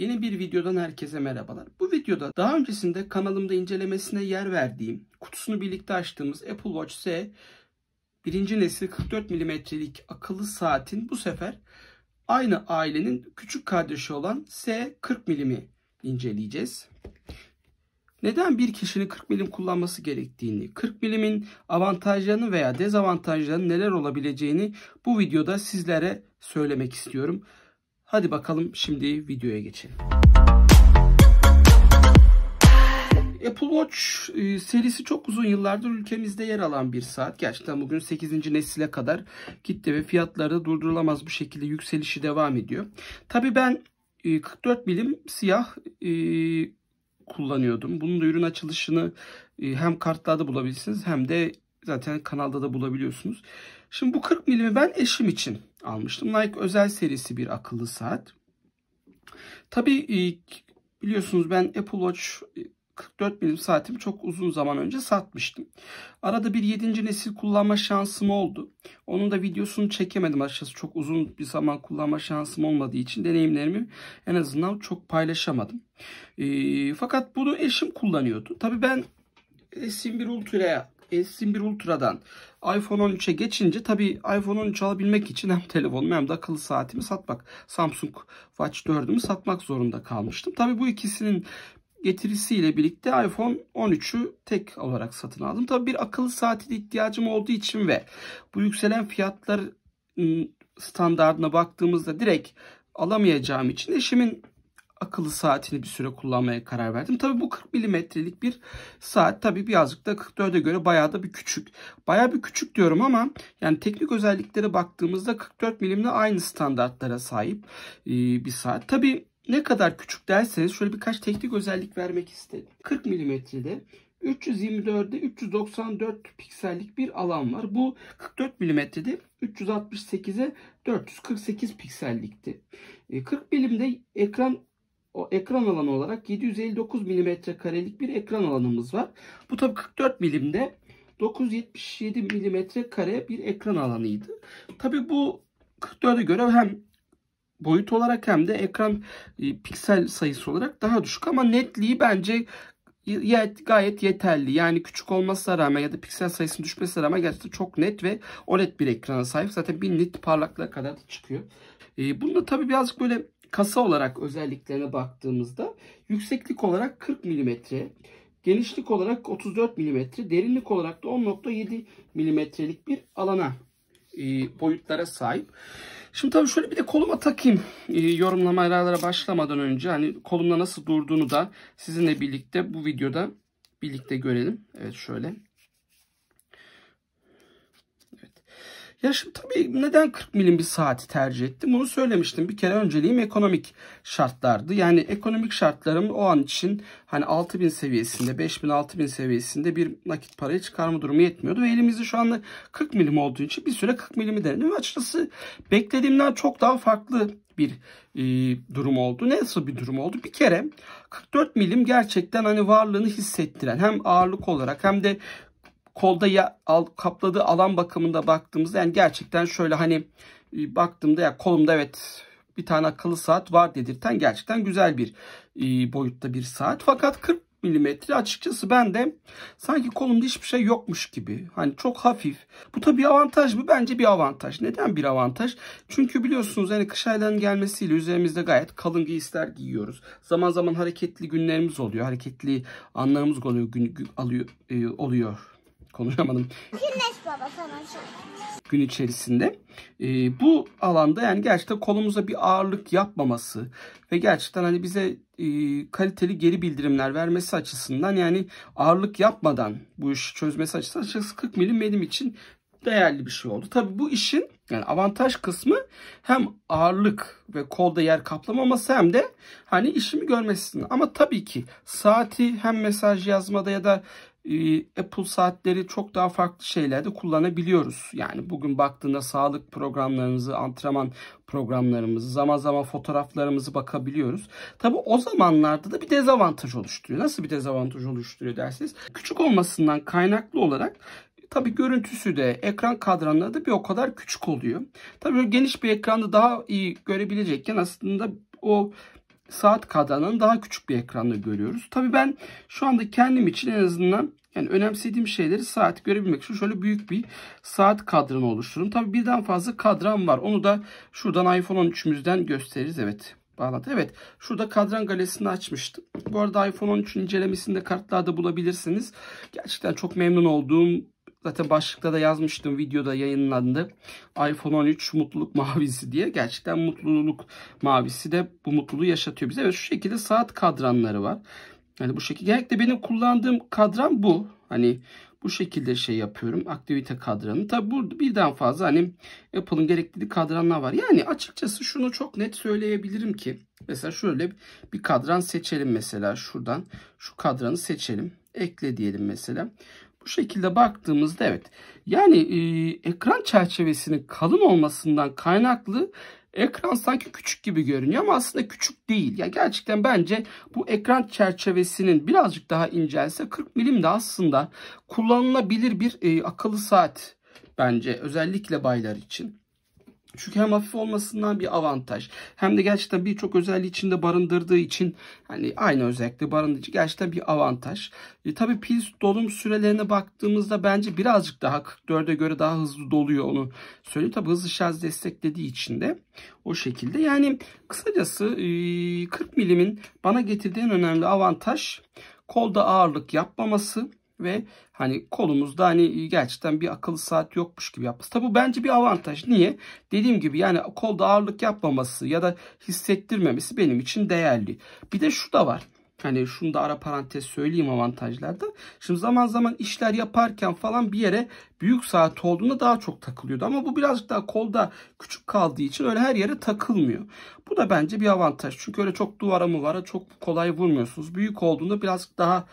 Yeni bir videodan herkese merhabalar. Bu videoda daha öncesinde kanalımda incelemesine yer verdiğim, kutusunu birlikte açtığımız Apple Watch S 1. nesil 44 mm'lik akıllı saatin bu sefer aynı ailenin küçük kardeşi olan S40 milimi inceleyeceğiz. Neden bir kişinin 40 milim kullanması gerektiğini, 40 milimin avantajlarını veya dezavantajlarını neler olabileceğini bu videoda sizlere söylemek istiyorum. Hadi bakalım şimdi videoya geçelim. Apple Watch e, serisi çok uzun yıllardır ülkemizde yer alan bir saat. Gerçekten bugün 8. nesile kadar gitti ve fiyatları da durdurulamaz bu şekilde yükselişi devam ediyor. Tabii ben 44 e, milim siyah e, kullanıyordum. Bunun da ürün açılışını hem kartlarda bulabilirsiniz hem de zaten kanalda da bulabiliyorsunuz. Şimdi bu 40 milimi ben eşim için almıştım. Nike özel serisi bir akıllı saat. Tabii e, biliyorsunuz ben Apple Watch 44 e, milim saatimi çok uzun zaman önce satmıştım. Arada bir 7. nesil kullanma şansım oldu. Onun da videosunu çekemedim açıkçası. Çok uzun bir zaman kullanma şansım olmadığı için deneyimlerimi en azından çok paylaşamadım. E, fakat bunu eşim kullanıyordu. Tabii ben S21 Ultra'ya S21 Ultra'dan iPhone 13'e geçince tabi iPhone 13 alabilmek için hem telefonumu hem de akıllı saatimi satmak Samsung Watch 4'ümü satmak zorunda kalmıştım. Tabi bu ikisinin getirisiyle birlikte iPhone 13'ü tek olarak satın aldım. Tabi bir akıllı saati ihtiyacım olduğu için ve bu yükselen fiyatlar standartına baktığımızda direkt alamayacağım için eşimin akıllı saatini bir süre kullanmaya karar verdim. Tabi bu 40 milimetrelik bir saat tabi birazcık da 44'e göre bayağı da bir küçük. Bayağı bir küçük diyorum ama yani teknik özelliklere baktığımızda 44 milimle aynı standartlara sahip e, bir saat. Tabi ne kadar küçük derseniz şöyle birkaç teknik özellik vermek istedim. 40 milimetrede 324'de 394 piksellik bir alan var. Bu 44 milimetrede 368'e 448 piksellikti. 40 e, milimde ekran o ekran alanı olarak 759 mm karelik bir ekran alanımız var. Bu tabi 44 milimde 977 mm kare bir ekran alanıydı. Tabi bu 44'e göre hem boyut olarak hem de ekran e, piksel sayısı olarak daha düşük ama netliği bence yet, gayet yeterli. Yani küçük olmasına rağmen ya da piksel sayısının düşmesine rağmen gerçekten çok net ve OLED bir ekrana sahip. Zaten 1000 nit parlaklığa kadar da çıkıyor. E, bunda tabi birazcık böyle kasa olarak özelliklerine baktığımızda yükseklik olarak 40 mm, genişlik olarak 34 mm, derinlik olarak da 10.7 mm'lik bir alana e, boyutlara sahip. Şimdi tabii şöyle bir de koluma takayım e, yorumlamalara başlamadan önce hani kolumla nasıl durduğunu da sizinle birlikte bu videoda birlikte görelim. Evet şöyle. Ya şimdi tabii neden 40 milim bir saati tercih ettim? Bunu söylemiştim. Bir kere önceliğim ekonomik şartlardı. Yani ekonomik şartlarım o an için hani 6000 seviyesinde, 5000-6000 seviyesinde bir nakit parayı çıkarma durumu yetmiyordu. Ve elimizde şu anda 40 milim olduğu için bir süre 40 milimi denedim. Ve açıkçası beklediğimden çok daha farklı bir e, durum oldu. Nasıl bir durum oldu? Bir kere 44 milim gerçekten hani varlığını hissettiren hem ağırlık olarak hem de kolda ya, al, kapladığı alan bakımında baktığımızda yani gerçekten şöyle hani e, baktığımda ya kolumda evet bir tane akıllı saat var dedirten gerçekten güzel bir e, boyutta bir saat. Fakat 40 milimetre açıkçası ben de sanki kolumda hiçbir şey yokmuş gibi. Hani çok hafif. Bu tabii avantaj mı? Bence bir avantaj. Neden bir avantaj? Çünkü biliyorsunuz hani kış aylarının gelmesiyle üzerimizde gayet kalın giysiler giyiyoruz. Zaman zaman hareketli günlerimiz oluyor. Hareketli anlarımız oluyor, gün, gün alıyor, e, oluyor konuşamadım. Güneş baba tamam. Şey. Gün içerisinde. E, bu alanda yani gerçekten kolumuza bir ağırlık yapmaması ve gerçekten hani bize e, kaliteli geri bildirimler vermesi açısından yani ağırlık yapmadan bu işi çözmesi açısından açıkçası 40 milim benim için değerli bir şey oldu. Tabii bu işin yani avantaj kısmı hem ağırlık ve kolda yer kaplamaması hem de hani işimi görmesin Ama tabii ki saati hem mesaj yazmada ya da ee, Apple saatleri çok daha farklı şeylerde kullanabiliyoruz. Yani bugün baktığında sağlık programlarımızı, antrenman programlarımızı, zaman zaman fotoğraflarımızı bakabiliyoruz. Tabi o zamanlarda da bir dezavantaj oluşturuyor. Nasıl bir dezavantaj oluşturuyor derseniz. Küçük olmasından kaynaklı olarak Tabii görüntüsü de ekran kadranları da bir o kadar küçük oluyor. Tabii geniş bir ekranda daha iyi görebilecekken aslında o saat kadranının daha küçük bir ekranını görüyoruz. Tabii ben şu anda kendim için en azından yani önemsediğim şeyleri saat görebilmek için şöyle büyük bir saat kadranı oluştururum. Tabii birden fazla kadran var. Onu da şuradan iPhone 13'ümüzden gösteririz. Evet bağlantı. Evet şurada kadran galerisini açmıştım. Bu arada iPhone 13 incelemesinde kartlarda bulabilirsiniz. Gerçekten çok memnun olduğum Zaten başlıkta da yazmıştım videoda yayınlandı. iPhone 13 mutluluk mavisi diye. Gerçekten mutluluk mavisi de bu mutluluğu yaşatıyor bize. Ve şu şekilde saat kadranları var. Yani bu şekilde. Genellikle benim kullandığım kadran bu. Hani bu şekilde şey yapıyorum. Aktivite kadranı. Tabi burada birden fazla hani Apple'ın gerekli kadranlar var. Yani açıkçası şunu çok net söyleyebilirim ki. Mesela şöyle bir kadran seçelim mesela şuradan. Şu kadranı seçelim. Ekle diyelim mesela. Bu şekilde baktığımızda evet. Yani e, ekran çerçevesinin kalın olmasından kaynaklı ekran sanki küçük gibi görünüyor ama aslında küçük değil. Ya gerçekten bence bu ekran çerçevesinin birazcık daha incelse 40 milim de aslında kullanılabilir bir e, akıllı saat bence özellikle baylar için. Çünkü hem hafif olmasından bir avantaj hem de gerçekten birçok özelliği içinde barındırdığı için hani aynı özellikle barındırıcı gerçekten bir avantaj. E, tabii pil dolum sürelerine baktığımızda bence birazcık daha 44'e göre daha hızlı doluyor onu söyleyeyim. tabi hızlı şarj desteklediği için de o şekilde. Yani kısacası e, 40 milimin bana getirdiği en önemli avantaj kolda ağırlık yapmaması ve hani kolumuzda hani gerçekten bir akıllı saat yokmuş gibi yapması. Tabi bu bence bir avantaj. Niye? Dediğim gibi yani kolda ağırlık yapmaması ya da hissettirmemesi benim için değerli. Bir de şu da var. Hani şunu da ara parantez söyleyeyim avantajlarda. Şimdi zaman zaman işler yaparken falan bir yere büyük saat olduğunda daha çok takılıyordu. Ama bu birazcık daha kolda küçük kaldığı için öyle her yere takılmıyor. Bu da bence bir avantaj. Çünkü öyle çok duvara mı var çok kolay vurmuyorsunuz. Büyük olduğunda birazcık daha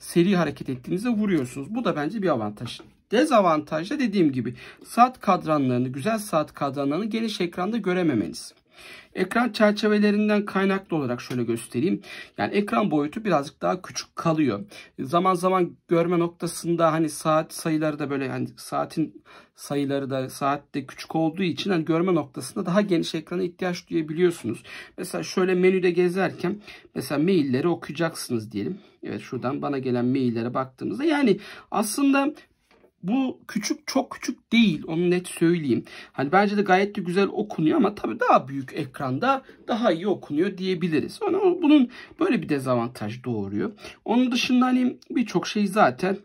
seri hareket ettiğinizde vuruyorsunuz. Bu da bence bir avantaj. Dezavantaj da dediğim gibi saat kadranlarını, güzel saat kadranlarını geniş ekranda görememeniz. Ekran çerçevelerinden kaynaklı olarak şöyle göstereyim. Yani ekran boyutu birazcık daha küçük kalıyor. Zaman zaman görme noktasında hani saat sayıları da böyle hani saatin sayıları da saatte küçük olduğu için hani görme noktasında daha geniş ekrana ihtiyaç duyabiliyorsunuz. Mesela şöyle menüde gezerken mesela mailleri okuyacaksınız diyelim. Evet şuradan bana gelen maillere baktığımızda yani aslında bu küçük çok küçük değil onu net söyleyeyim. Hani bence de gayet de güzel okunuyor ama tabii daha büyük ekranda daha iyi okunuyor diyebiliriz. Ama bunun böyle bir dezavantaj doğuruyor. Onun dışında hani birçok şey zaten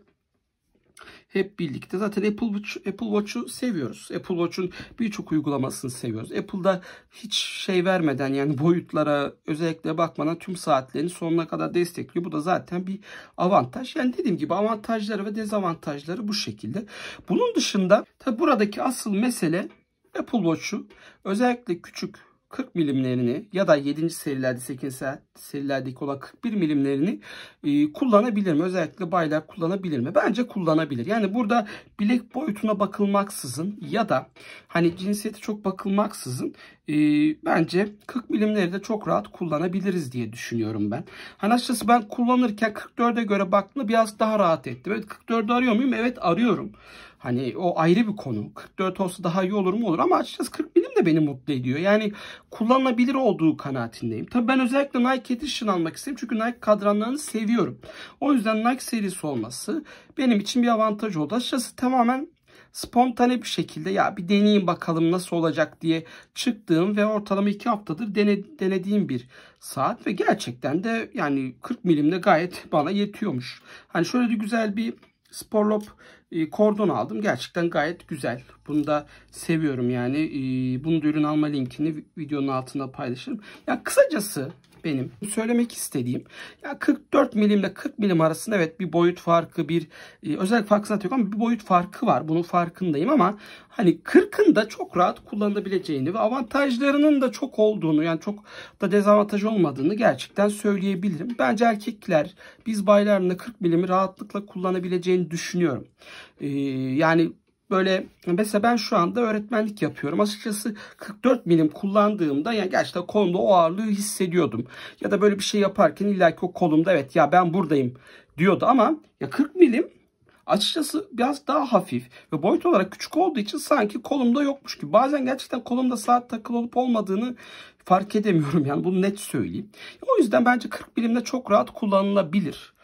hep birlikte. Zaten Apple, Watch, Apple Watch'u seviyoruz. Apple Watch'un birçok uygulamasını seviyoruz. Apple'da hiç şey vermeden yani boyutlara özellikle bakmadan tüm saatlerini sonuna kadar destekliyor. Bu da zaten bir avantaj. Yani dediğim gibi avantajları ve dezavantajları bu şekilde. Bunun dışında tabi buradaki asıl mesele Apple Watch'u özellikle küçük 40 milimlerini ya da 7. serilerde 8. serilerdeki olan 41 milimlerini e, kullanabilir mi? Özellikle baylar kullanabilir mi? Bence kullanabilir. Yani burada bilek boyutuna bakılmaksızın ya da hani cinsiyeti çok bakılmaksızın e, bence 40 milimleri de çok rahat kullanabiliriz diye düşünüyorum ben. Hani açıkçası ben kullanırken 44'e göre baktığımda biraz daha rahat ettim. Evet 44'ü arıyor muyum? Evet arıyorum. Hani o ayrı bir konu. 44 olsa daha iyi olur mu olur ama açıkçası 40 milim de beni mutlu ediyor. Yani kullanılabilir olduğu kanaatindeyim. Tabii ben özellikle Nike Edition almak istedim. Çünkü Nike kadranlarını seviyorum. O yüzden Nike serisi olması benim için bir avantaj oldu. Açıkçası tamamen spontane bir şekilde ya bir deneyeyim bakalım nasıl olacak diye çıktığım ve ortalama 2 haftadır denediğim bir saat ve gerçekten de yani 40 milimde gayet bana yetiyormuş. Hani şöyle de güzel bir sporlop e, kordon aldım. Gerçekten gayet güzel. Bunu da seviyorum yani. E, bunu da ürün alma linkini videonun altında paylaşırım. Yani kısacası benim. Söylemek istediğim ya 44 milim ile 40 milim arasında evet bir boyut farkı bir e, özellik farkı zaten yok ama bir boyut farkı var. Bunun farkındayım ama hani 40'ın da çok rahat kullanılabileceğini ve avantajlarının da çok olduğunu yani çok da dezavantaj olmadığını gerçekten söyleyebilirim. Bence erkekler biz baylarında 40 milimi rahatlıkla kullanabileceğini düşünüyorum. E, yani böyle mesela ben şu anda öğretmenlik yapıyorum. Açıkçası 44 milim kullandığımda yani gerçekten kolumda o ağırlığı hissediyordum. Ya da böyle bir şey yaparken illaki o kolumda evet ya ben buradayım diyordu ama ya 40 milim açıkçası biraz daha hafif ve boyut olarak küçük olduğu için sanki kolumda yokmuş gibi. Bazen gerçekten kolumda saat takılı olup olmadığını fark edemiyorum yani bunu net söyleyeyim. O yüzden bence 40 milimde çok rahat kullanılabilir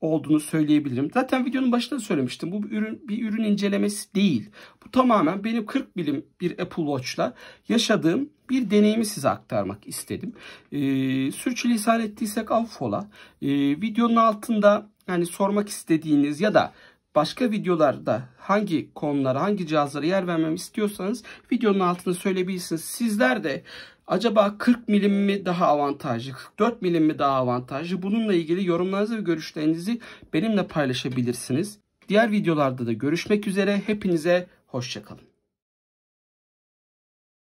olduğunu söyleyebilirim. Zaten videonun başında söylemiştim. Bu bir ürün, bir ürün incelemesi değil. Bu tamamen benim 40 bilim bir Apple Watch'la yaşadığım bir deneyimi size aktarmak istedim. Ee, sürçülisan ettiysek affola. Ee, videonun altında yani sormak istediğiniz ya da başka videolarda hangi konulara, hangi cihazlara yer vermemi istiyorsanız videonun altını söyleyebilirsiniz. Sizler de Acaba 40 milim mi daha avantajlı, 44 milim mi daha avantajlı? Bununla ilgili yorumlarınızı ve görüşlerinizi benimle paylaşabilirsiniz. Diğer videolarda da görüşmek üzere. Hepinize hoşçakalın.